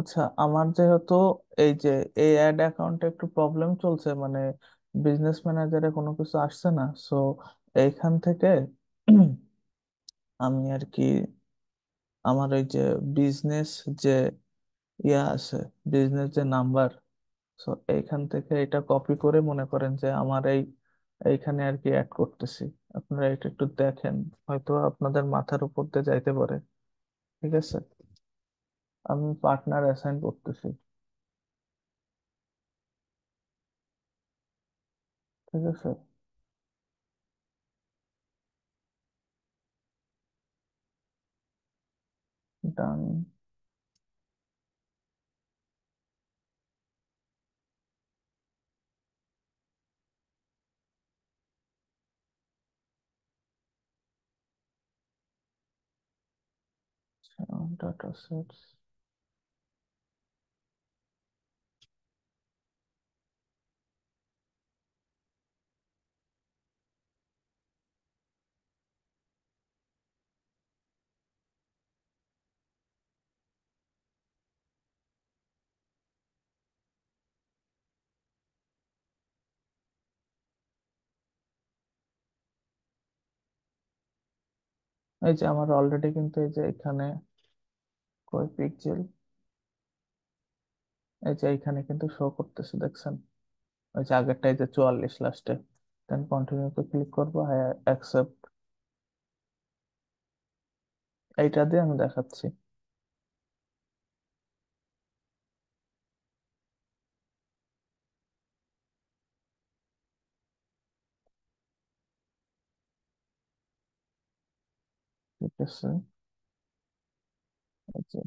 আচ্ছা আমার যেহেতু এই যে এই অ্যাড অ্যাকাউন্টে একটু প্রবলেম চলছে মানে বিজনেস ম্যানেজারে কোনো কিছু আসছে না সো এইখান থেকে আমি আর কি আমার ওই যে বিজনেস যে ইয়া আছে বিজনেস যে নাম্বার সো এইখান থেকে এটা কপি করে মনে করেন যে আমার এই এইখানে আর কি অ্যাড করতেছি আপনারা এটা একটু দেখেন হয়তো আপনাদের মাথার উপর দিয়ে যাইতে পারে ঠিক আছে আমি পার্টনার অ্যাসাইন করতেছি ঠিক আছে ডান um, data sets. এই যে আমার অলরেডি কিন্তু এই যে এখানে কয় পিক্সেল এই যে এখানে কিন্তু শো করতেছে দেখছেন ওই যে আগেরটাই যে চুয়াল্লিশ লাস্টে দেন কন্টিনিউতে ক্লিক করবো হ্যাঁ অ্যাকসেপ্ট এইটা দিয়ে আমি দেখাচ্ছি ঠিক আছে আচ্ছা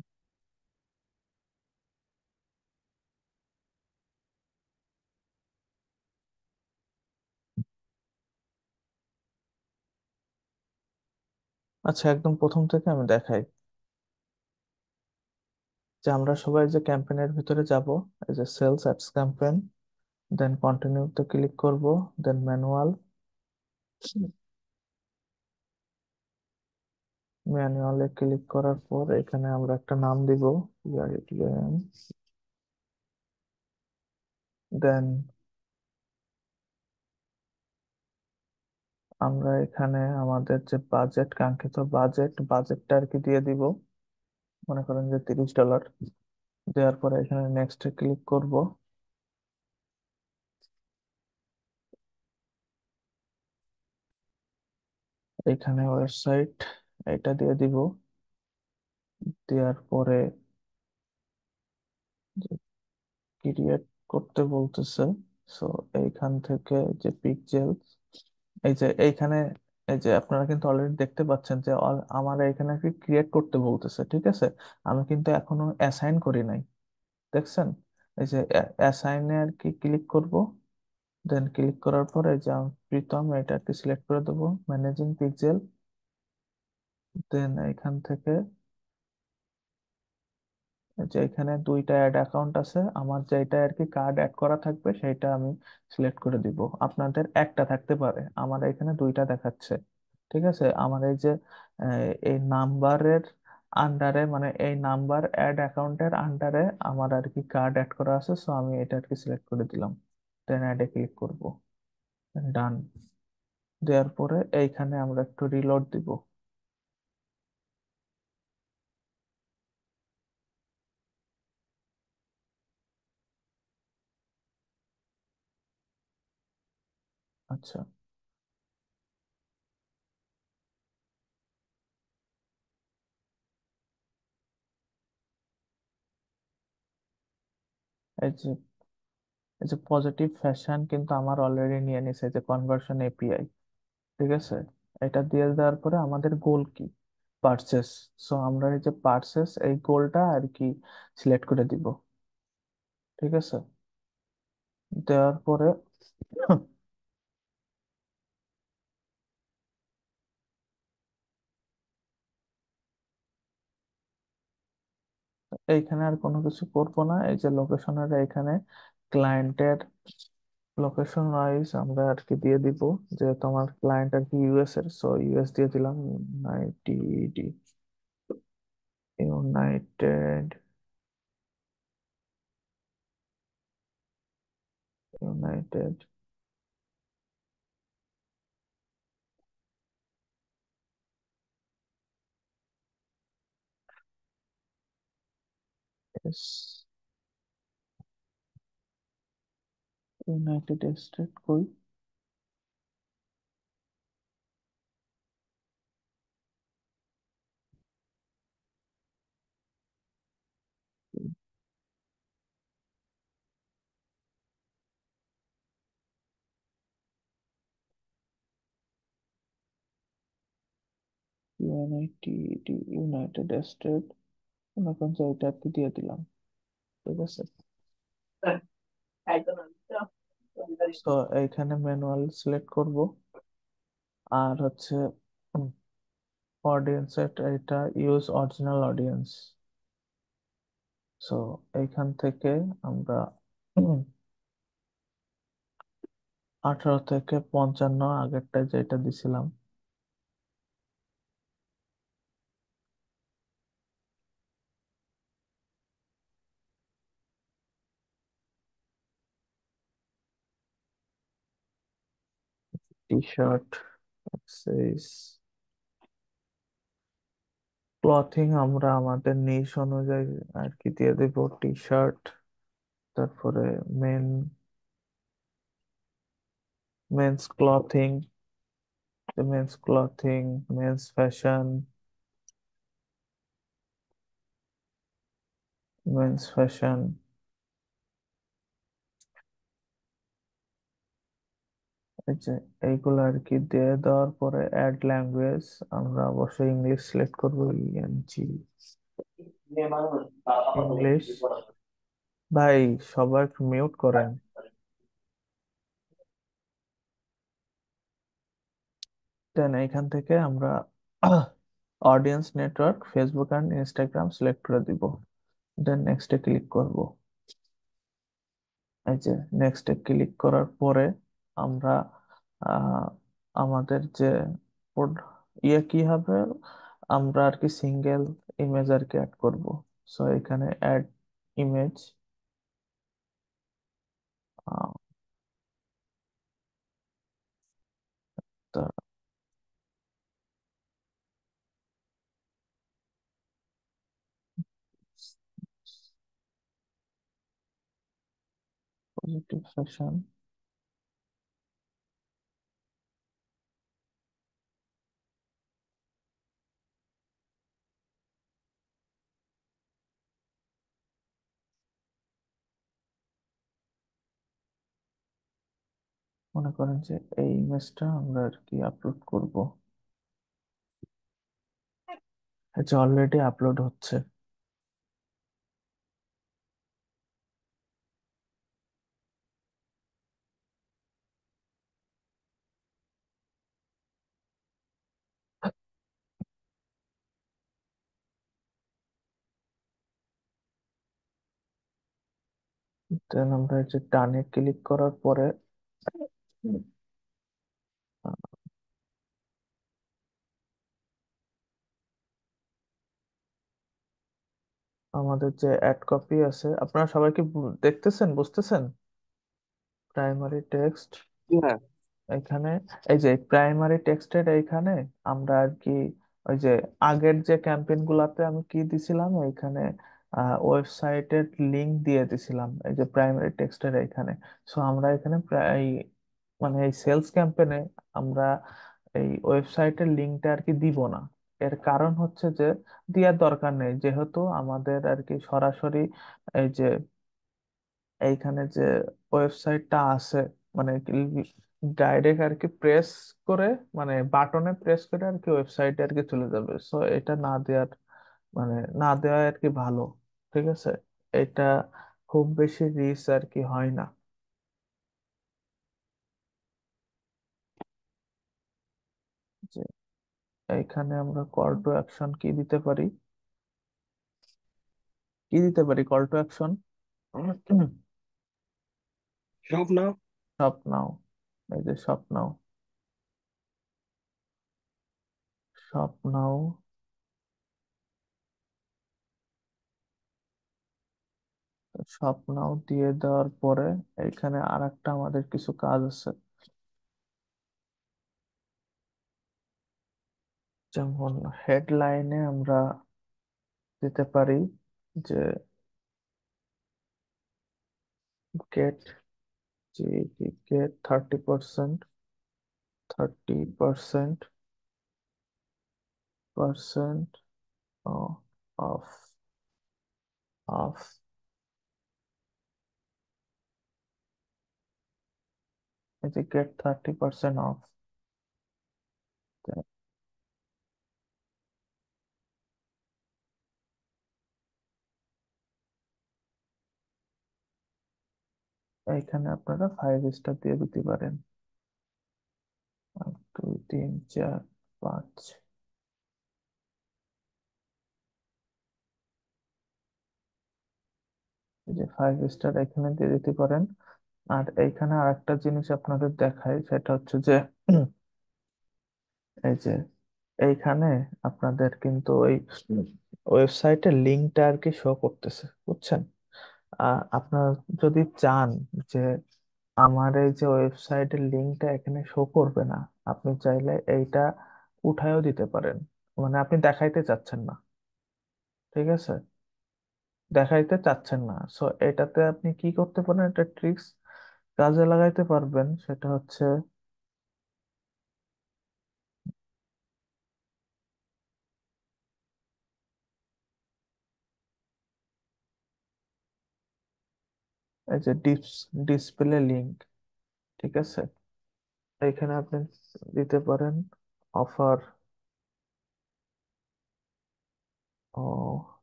একদম প্রথম থেকে আমি দেখাই। যে আমরা সবাই যে ক্যাম্পেইনের ভিতরে যাব, এই যে সেলস অ্যাডস ক্যাম্পেইন, দেন কন্টিনিউতে ক্লিক করব, দেন ম্যানুয়াল ম্যানুয়ালে ক্লিক করার পর এখানে আমরা একটা নাম দিব দেন আমরা এখানে আমাদের যে বাজেট কাঙ্ক্ষিত বাজেট বাজেটটা আর কি দিয়ে দিব মনে করেন যে তিরিশ ডলার দেওয়ার পরে এখানে নেক্সটে ক্লিক করব এখানে ওয়েবসাইট এটা দিয়ে দিব দেওয়ার পরে ক্রিয়েট করতে বলতেছে সো এইখান থেকে যে পিকজেল এই যে এইখানে এই যে আপনারা কিন্তু অলরেডি দেখতে পাচ্ছেন যে আমার এখানে কি ক্রিয়েট করতে বলতেছে ঠিক আছে আমি কিন্তু এখনো অ্যাসাইন করি নাই দেখছেন এই যে অ্যাসাইনে আর কি ক্লিক করব দেন ক্লিক করার পরে যে প্রীতম এটা কি সিলেক্ট করে দেবো ম্যানেজিং পিকজেল দেন এখান থেকে যে এখানে দুইটা অ্যাড অ্যাকাউন্ট আছে আমার যেটা আর কি কার্ড অ্যাড করা থাকবে সেটা আমি সিলেক্ট করে দিব আপনাদের একটা থাকতে পারে আমার এখানে দুইটা দেখাচ্ছে ঠিক আছে আমার এই যে এই নাম্বারের আন্ডারে মানে এই নাম্বার অ্যাড অ্যাকাউন্টের আন্ডারে আমার আর কি কার্ড অ্যাড করা আছে সো আমি এটা আর কি সিলেক্ট করে দিলাম দেন অ্যাডে ক্লিক করব ডান দেওয়ার পরে এইখানে আমরা একটু রিলোড দিব আচ্ছা এই যে এই যে পজিটিভ ফ্যাশন কিন্তু আমার অলরেডি নিয়ে নিছে যে কনভার্সন এপিআই ঠিক আছে এটা দিয়ে দেওয়ার পরে আমাদের গোল কি পারচেস সো আমরা এই যে পার্সেস এই গোলটা আর কি সিলেক্ট করে দিব ঠিক আছে দেওয়ার পরে এইখানে আর কোনো কিছু করবো না এই যে লোকেশনের এখানে ক্লায়েন্টের লোকেশন ওয়াইজ আমরা আর কি দিয়ে দিব যে তোমার ক্লায়েন্ট আর কি ইউএস এর সো ইউএস দিয়ে দিলাম United United United yes United कोई United, United States এখন করেন যে এটা কি দিয়ে দিলাম ঠিক আছে তো এইখানে ম্যানুয়াল সিলেক্ট করব আর হচ্ছে অডিয়েন্স এটা ইউজ অরিজিনাল অডিয়েন্স সো এইখান থেকে আমরা আঠারো থেকে পঞ্চান্ন আগেরটা যেটা দিছিলাম t-shirt ক্লথিং আমরা আমাদের নিশ অনুযায়ী আর কি দিয়ে দেব টি শার্ট তারপরে men men's clothing men's clothing men's fashion men's fashion যে এইগুলো আর কি দিয়ে দেওয়ার পরে অ্যাড ল্যাঙ্গুয়েজ আমরা অবশ্যই ইংলিশ সিলেক্ট করবো ইএনজি e ইংলিশ ভাই সবার মিউট করেন দেন এখান থেকে আমরা audience network Facebook and Instagram select করে দিব দেন নেক্সটে ক্লিক করব এই যে নেক্সটে ক্লিক করার পরে আমরা আমাদের যে ইয়ে কি হবে আমরা আর কি সিঙ্গেল ইমেজ আর কি অ্যাড করব সো এখানে অ্যাড ইমেজ পজিটিভ ফ্যাশন মনে করেন যে এই ইমেজটা আমরা আর কি আপলোড করব আচ্ছা অলরেডি আপলোড হচ্ছে আমরা যে ডানে ক্লিক করার পরে আমাদের যে অ্যাড কপি আছে আপনারা সবাই কি দেখতেছেন বুঝতেছেন প্রাইমারি টেক্সট হ্যাঁ এখানে এই যে প্রাইমারি টেক্সটের এইখানে আমরা আর কি ওই যে আগের যে ক্যাম্পেইন গুলাতে আমি কি দিছিলাম এখানে ওয়েবসাইটের লিংক দিয়ে দিছিলাম এই যে প্রাইমারি টেক্সটের এখানে সো আমরা এখানে প্রায় মানে এই সেলস ক্যাম্পেনে আমরা এই ওয়েবসাইটের লিঙ্কটা আর কি দিব না এর কারণ হচ্ছে যে দেওয়ার দরকার নেই যেহেতু আমাদের আর কি সরাসরি এই যে এইখানে যে ওয়েবসাইটটা আছে মানে ডাইরেক্ট আর কি প্রেস করে মানে বাটনে প্রেস করে আর কি ওয়েবসাইটে আর কি চলে যাবে সো এটা না দেওয়ার মানে না দেওয়া আর কি ভালো ঠিক আছে এটা খুব বেশি রিস্ক আর কি হয় না যে এখানে আমরা কল টু অ্যাকশন কি দিতে পারি কি দিতে পারি কল টু অ্যাকশন সব নাও সব নাও এই যে সব নাও সব নাও সব নাও দিয়ে দেওয়ার পরে এখানে আর একটা আমাদের কিছু কাজ আছে যেমন হেডলাইনে আমরা দিতে পারি যে get get 30 percent 30 percent percent of of get 30 percent off এখানে আপনারা ফাইভ স্টার দিয়ে দিতে পারেন এক দুই তিন চার পাঁচ যে ফাইভ স্টার এখানে দিয়ে দিতে পারেন আর এইখানে আর একটা জিনিস আপনাদের দেখায় সেটা হচ্ছে যে এই যে এইখানে আপনাদের কিন্তু ওই ওয়েবসাইটের লিঙ্কটা আর কি শো করতেছে বুঝছেন আপনার যদি চান যে আমার এই যে ওয়েবসাইটের লিঙ্কটা এখানে শো করবে না আপনি চাইলে এইটা উঠায়ও দিতে পারেন মানে আপনি দেখাইতে চাচ্ছেন না ঠিক আছে দেখাইতে চাচ্ছেন না সো এটাতে আপনি কি করতে পারেন একটা ট্রিক্স কাজে লাগাইতে পারবেন সেটা হচ্ছে যে ডিপস ডিসপ্লে লিঙ্ক ঠিক আছে এখানে আপনি দিতে পারেন অফার ও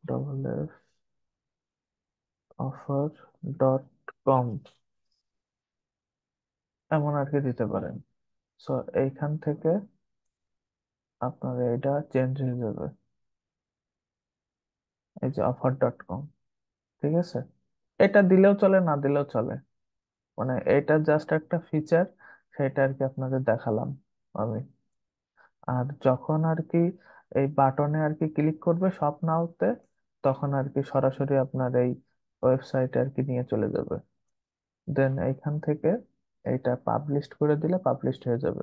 double F offer dot com এমন আর কি দিতে পারেন সো এইখান থেকে আপনার এটা চেঞ্জ হয়ে যাবে এই যে অফার ডট কম ঠিক আছে এটা দিলেও চলে না দিলেও চলে মানে এটা জাস্ট একটা ফিচার সেটা আর কি আপনাদের দেখালাম আমি আর যখন আর কি এই বাটনে আর কি ক্লিক করবে সব নাওতে তখন আর কি সরাসরি আপনার এই ওয়েবসাইটে আর কি নিয়ে চলে যাবে দেন এইখান থেকে এটা পাবলিশ করে দিলে পাবলিশড হয়ে যাবে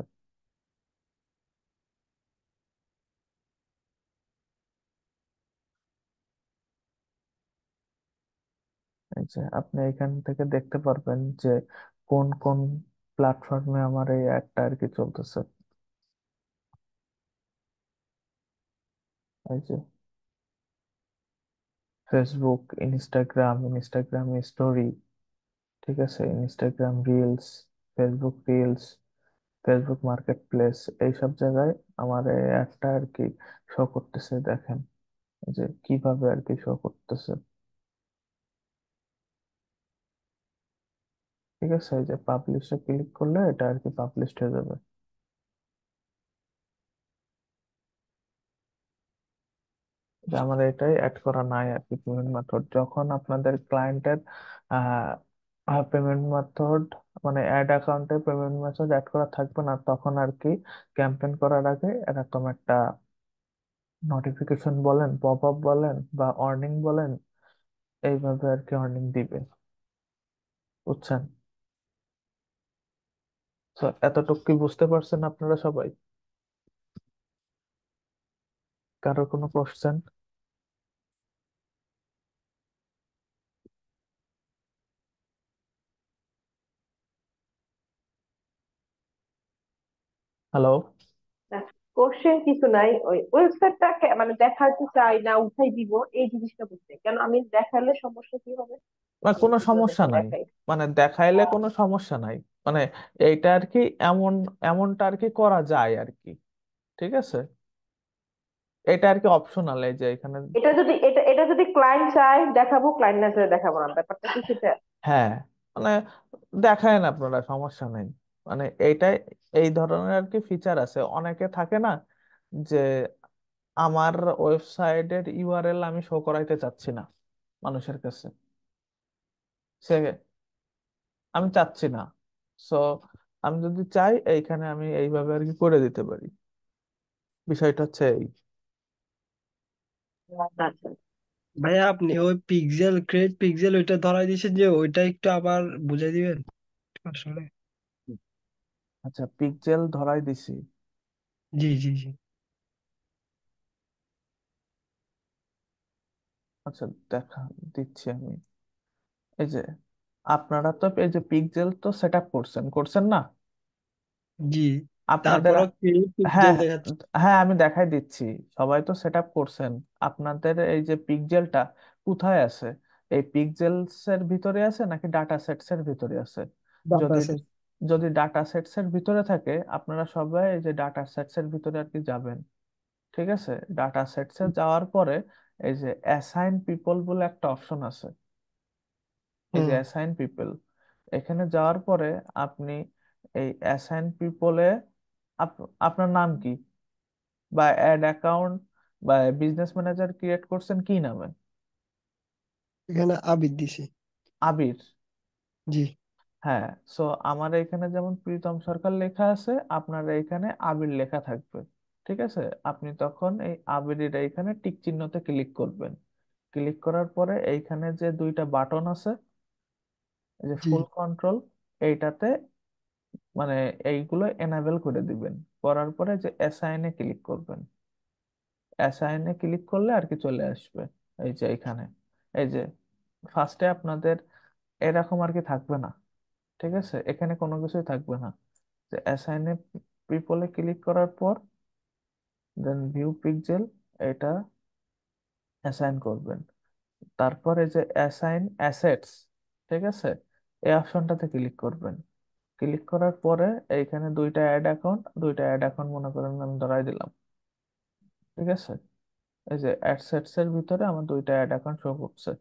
যে আপনি এখান থেকে দেখতে পারবেন যে কোন কোন প্ল্যাটফর্মে আমার এই অ্যাডটা আর কি চলতেছে এই যে ফেসবুক ইনস্টাগ্রাম ইনস্টাগ্রাম স্টোরি ঠিক আছে Instagram reels Facebook reels Facebook marketplace এইসব জায়গায় আমার এই অ্যাডটা আর কি শো করতেছে দেখেন যে কিভাবে আর কি শো করতেছে ঠিক আছে এই যে পাবলিশে ক্লিক করলে এটা আর কি পাবলিশড হয়ে যাবে যে আমার এটাই অ্যাড করা নাই আর কি পেমেন্ট মেথড যখন আপনাদের ক্লায়েন্টের পেমেন্ট মেথড মানে অ্যাড অ্যাকাউন্টে পেমেন্ট মেথড অ্যাড করা থাকবে না তখন আর কি ক্যাম্পেন করার আগে এরকম একটা নোটিফিকেশন বলেন পপ আপ বলেন বা অর্নিং বলেন এইভাবে আর কি অর্নিং দিবে বুঝছেন তো কি বুঝতে পারছেন আপনারা সবাই কারো কোনো কোশ্চেন হ্যালো কোশ্চেন কিছু নাই ওই ওয়েবসাইটটা মানে দেখাতে চাই না উঠাই দিব এই জিনিসটা বুঝতে কেন আমি দেখালে সমস্যা কি হবে মানে কোনো সমস্যা নাই মানে দেখাইলে কোনো সমস্যা নাই মানে এইটা আর কি এমন এমনটা আর কি করা যায় আর কি ঠিক আছে এটা আর কি অপশনাল এই যে এখানে এটা যদি এটা এটা যদি ক্লায়েন্ট চায় দেখাবো ক্লায়েন্ট না চাইলে দেখাবো না ব্যাপারটা কি সেটা হ্যাঁ মানে না আপনারা সমস্যা নেই মানে এইটাই এই ধরনের আর কি ফিচার আছে অনেকে থাকে না যে আমার ওয়েবসাইটের ইউআরএল আমি শো করাইতে চাচ্ছি না মানুষের কাছে সে আমি চাচ্ছি না সো আমি যদি চাই এইখানে আমি এইভাবে আর কি করে দিতে পারি বিষয়টা হচ্ছে এই আচ্ছা ভাইয়া আপনি ওই পিক্সেল ক্রেজ পিক্সেল ওইটা ধরাই দিয়েছেন যে ওইটা একটু আবার বুঝাই দিবেন আসলে আচ্ছা পিকজেল ধরাই দিছি জি জি জি আচ্ছা দেখা দিচ্ছি আমি এই যে আপনারা তো এই যে পিকজেল তো সেট আপ করছেন করছেন না জি আপনাদের তারপরও কি হ্যাঁ দেখাচ্ছে হ্যাঁ আমি দেখাই দিচ্ছি সবাই তো সেট আপ করছেন আপনাদের এই যে পিকজেলটা কোথায় আছে এই পিকজেলস এর ভিতরে আছে নাকি ডাটা সেটস এর ভিতরে আছে যদি যদি ডাটা সেটস এর ভিতরে থাকে আপনারা সবাই এই যে ডাটা সেটস এর ভিতরে আর কি যাবেন ঠিক আছে ডাটা সেটস এ যাওয়ার পরে এই যে অ্যাসাইন পিপল বলে একটা অপশন আছে এই যে অ্যাসাইন পিপল এখানে যাওয়ার পরে আপনি এই অ্যাসাইন পিপলে আপনার নাম কি বা অ্যাড অ্যাকাউন্ট বা বিজনেস ম্যানেজার ক্রিয়েট করছেন কি নামে এখানে আবির দিছি আবির জি হ্যাঁ সো আমার এখানে যেমন প্রীতম সরকার লেখা আছে আপনার এখানে আবির লেখা থাকবে ঠিক আছে আপনি তখন এই আবিরের এইখানে টিক চিহ্নতে ক্লিক করবেন ক্লিক করার পরে এইখানে যে দুইটা বাটন আছে যে জি ফুল কন্ট্রোল এইটাতে মানে এইগুলো এনাবেল করে দিবেন করার পরে যে অ্যাসাইনে ক্লিক করবেন অ্যাসাইনে ক্লিক করলে আর কি চলে আসবে এই যে এখানে এই যে ফার্স্টে আপনাদের এরকম আর কি থাকবে না ঠিক আছে এখানে কোনো কিছুই থাকবে না যে অ্যাসাইন এ পিপলে ক্লিক করার পর দেন ভিউ পিকজেল এটা অ্যাসাইন করবেন তারপরে যে অ্যাসাইন অ্যাসেটস ঠিক আছে এই অপশনটাতে ক্লিক করবেন ক্লিক করার পরে এইখানে দুইটা অ্যাড অ্যাকাউন্ট দুইটা অ্যাড অ্যাকাউন্ট মনে করেন আমি ধরাই দিলাম ঠিক আছে এই যে অ্যাডসেটস এর ভিতরে আমার দুইটা অ্যাড অ্যাকাউন্ট শো করছে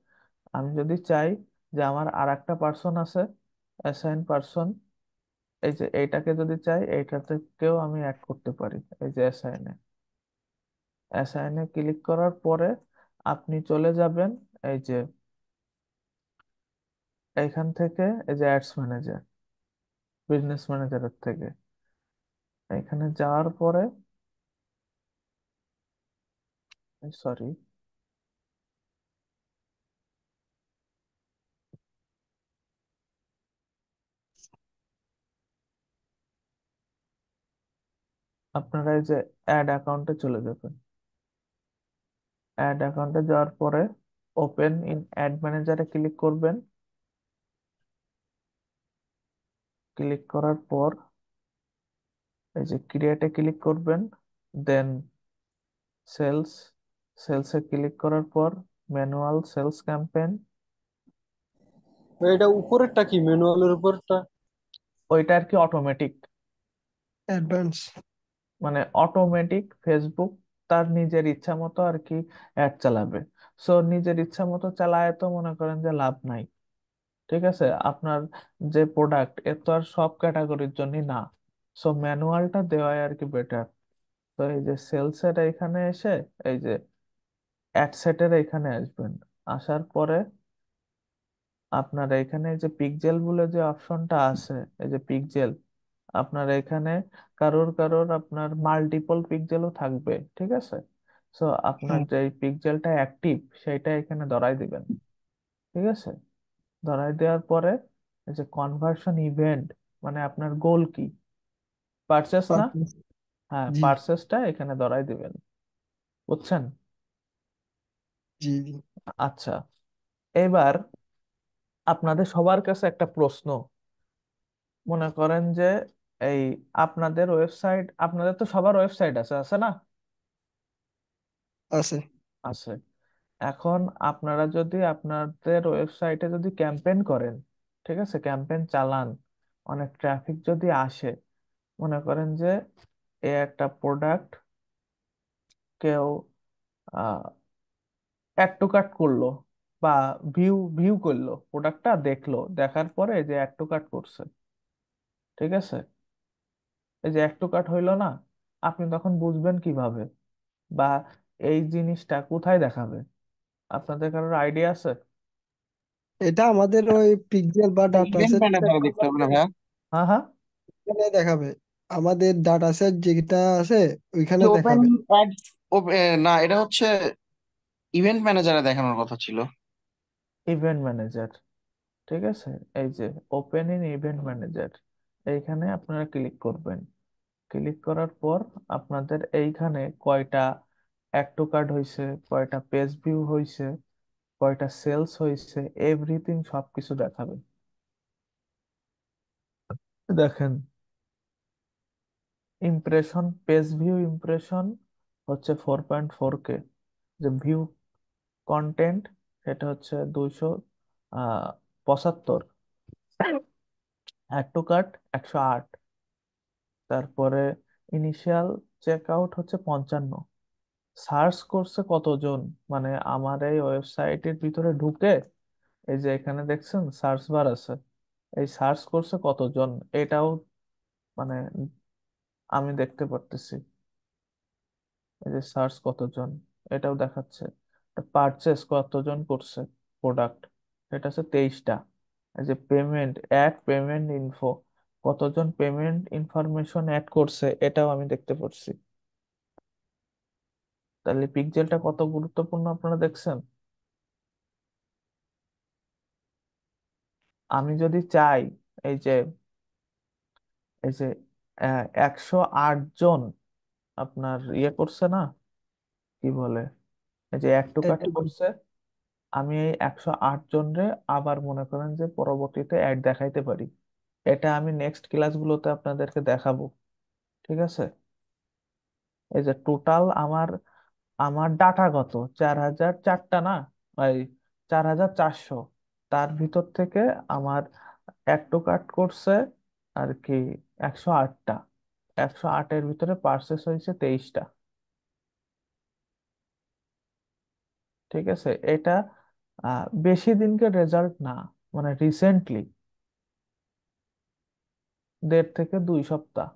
আমি যদি চাই যে আমার আর একটা পার্সন আছে অ্যাসাইন পারসন এই যে এইটাকে যদি চাই এইটাতেকেও আমি অ্যাড করতে পারি এই যে অ্যাসাইনে অ্যাসাইনে ক্লিক করার পরে আপনি চলে যাবেন এই যে এইখান থেকে এই যে অ্যাডস ম্যানেজার বিজনেস ম্যানেজারের থেকে এখানে যাওয়ার পরে সরি আপনারা এই যে অ্যাড অ্যাকাউন্টে চলে যাবেন অ্যাড অ্যাকাউন্টে যাওয়ার পরে ওপেন ইন অ্যাড ম্যানেজারে ক্লিক করবেন ক্লিক করার পর এই যে ক্রিয়েটে ক্লিক করবেন দেন সেলস সেলসে ক্লিক করার পর ম্যানুয়াল সেলস ক্যাম্পেইন এটা উপরেরটা কি ম্যানুয়ালের উপরটা ওইটা আর কি অটোমেটিক অ্যাডভান্স মানে অটোমেটিক ফেসবুক তার নিজের ইচ্ছা মতো আর কি অ্যাড চালাবে সো নিজের ইচ্ছা মতো চালায় তো মনে করেন যে লাভ নাই ঠিক আছে আপনার যে প্রোডাক্ট এ তো আর সব ক্যাটাগরির জন্য না সো ম্যানুয়ালটা দেওয়াই আর কি বেটার তো এই যে সেলসের এখানে এসে এই যে অ্যাডসেটের এখানে আসবেন আসার পরে আপনার এখানে যে পিকজেল বলে যে অপশনটা আছে এই যে পিকজেল আপনার এখানে কারোর কারোর আপনার মাল্টিপল পিকজেলও থাকবে ঠিক আছে সো আপনার যে পিকজেলটা অ্যাক্টিভ সেটা এখানে ধরাই দিবেন ঠিক আছে ধরাই দেওয়ার পরে এই যে কনভার্সন ইভেন্ট মানে আপনার গোল কি পারচেস না হ্যাঁ পারচেসটা এখানে ধরাই দিবেন বুঝছেন জি আচ্ছা এবার আপনাদের সবার কাছে একটা প্রশ্ন মনে করেন যে এই আপনাদের ওয়েবসাইট আপনাদের তো সবার ওয়েবসাইট আছে আছে না আছে আছে এখন আপনারা যদি আপনাদের ওয়েবসাইটে যদি ক্যাম্পেন করেন ঠিক আছে ক্যাম্পেন চালান অনেক ট্রাফিক যদি আসে মনে করেন যে এ একটা প্রোডাক্ট কেউ অ্যাড টু কার্ট করলো বা ভিউ ভিউ করলো প্রোডাক্টটা দেখলো দেখার পরে যে অ্যাড টু কার্ট করছে ঠিক আছে এই যে একটু কাট হইলো না আপনি তখন বুঝবেন কিভাবে বা এই জিনিসটা কোথায় দেখাবে আপনাদের কারোর আইডিয়া আছে এটা আমাদের ওই পিক্সেল বা ডাটা সেট দেখতে হবে না হ্যাঁ হ্যাঁ ওখানে দেখাবে আমাদের ডাটা সেট যেটা আছে ওইখানে ওপেন দেখাবে অ্যাডস না এটা হচ্ছে ইভেন্ট ম্যানেজারে দেখানোর কথা ছিল ইভেন্ট ম্যানেজার ঠিক আছে এই যে ওপেন ইন ইভেন্ট ম্যানেজার এইখানে আপনারা ক্লিক করবেন ক্লিক করার পর আপনাদের এইখানে কয়টা অ্যাক্টো কার্ড হয়েছে কয়টা পেজ ভিউ হয়েছে কয়টা সেলস হয়েছে এভরিথিং সবকিছু দেখাবে দেখেন ইমপ্রেশন পেজ ভিউ ইমপ্রেশন হচ্ছে ফোর পয়েন্ট ফোর কে যে ভিউ কন্টেন্ট সেটা হচ্ছে দুইশো পঁচাত্তর অ্যাড কাট একশো আট তারপরে ইনিশিয়াল চেক আউট হচ্ছে পঞ্চান্ন সার্চ করছে কতজন মানে আমার এই ওয়েবসাইটের ভিতরে ঢুকে এই যে এখানে দেখছেন সার্চ বার আছে এই সার্চ করছে কতজন এটাও মানে আমি দেখতে পারতেছি এই যে সার্চ কতজন এটাও দেখাচ্ছে পারচেস কতজন করছে প্রোডাক্ট এটা হচ্ছে তেইশটা যে পেমেন্ট অ্যাড পেমেন্ট ইনফো কতজন পেমেন্ট ইনফরমেশন অ্যাড করছে এটাও আমি দেখতে পাচ্ছি তাহলে পিকজেলটা কত গুরুত্বপূর্ণ আপনারা দেখছেন আমি যদি চাই এই যে এই যে একশো আট জন আপনার ইয়ে করছে না কি বলে এই যে একটু টু কাটি করছে আমি এই একশো আট জনরে আবার মনে করেন যে পরবর্তীতে অ্যাড দেখাইতে পারি এটা আমি নেক্সট ক্লাসগুলোতে আপনাদেরকে দেখাবো ঠিক আছে এই যে টোটাল আমার আমার ডাটা কত চার হাজার চারটা না এই চার হাজার চারশো তার ভিতর থেকে আমার একটু কাট করছে আর কি একশো আটটা একশো আটের ভিতরে পার্সেস হয়েছে তেইশটা ঠিক আছে এটা বেশি দিনকে রেজাল্ট না মানে রিসেন্টলি দেড় থেকে দুই সপ্তাহ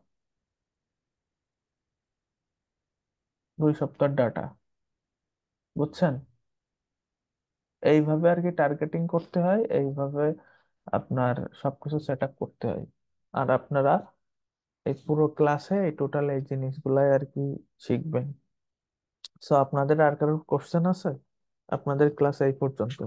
দুই সপ্তাহ ডাটা বুঝছেন এইভাবে আর কি টার্গেটিং করতে হয় এইভাবে আপনার সবকিছু সেট আপ করতে হয় আর আপনারা এই পুরো ক্লাসে এই টোটাল এই জিনিসগুলাই আর কি শিখবেন সো আপনাদের আর কারোর কোশ্চেন আছে আপনাদের ক্লাস এই পর্যন্ত